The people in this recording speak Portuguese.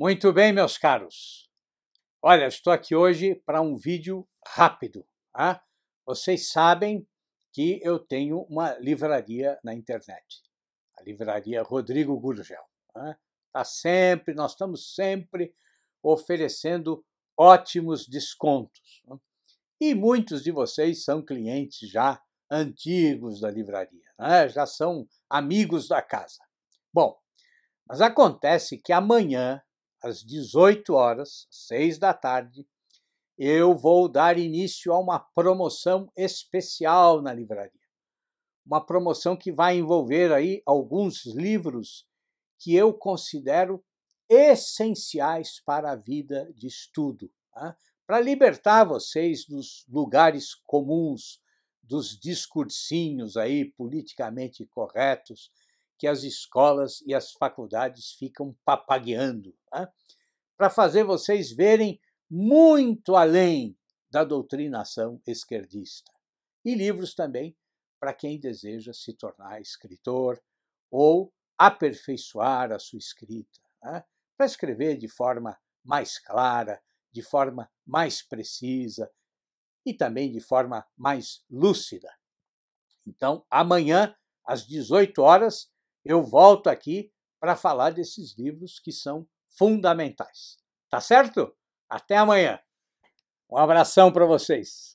Muito bem, meus caros. Olha, estou aqui hoje para um vídeo rápido. Tá? Vocês sabem que eu tenho uma livraria na internet, a livraria Rodrigo Gurgel. Tá? tá sempre, nós estamos sempre oferecendo ótimos descontos. Tá? E muitos de vocês são clientes já antigos da livraria, né? já são amigos da casa. Bom, mas acontece que amanhã às 18 horas, 6 da tarde, eu vou dar início a uma promoção especial na livraria. Uma promoção que vai envolver aí alguns livros que eu considero essenciais para a vida de estudo, tá? para libertar vocês dos lugares comuns, dos discursinhos aí politicamente corretos, que as escolas e as faculdades ficam papagueando, né? para fazer vocês verem muito além da doutrinação esquerdista. E livros também para quem deseja se tornar escritor ou aperfeiçoar a sua escrita, né? para escrever de forma mais clara, de forma mais precisa e também de forma mais lúcida. Então, amanhã, às 18 horas, eu volto aqui para falar desses livros que são fundamentais. Tá certo? Até amanhã. Um abração para vocês.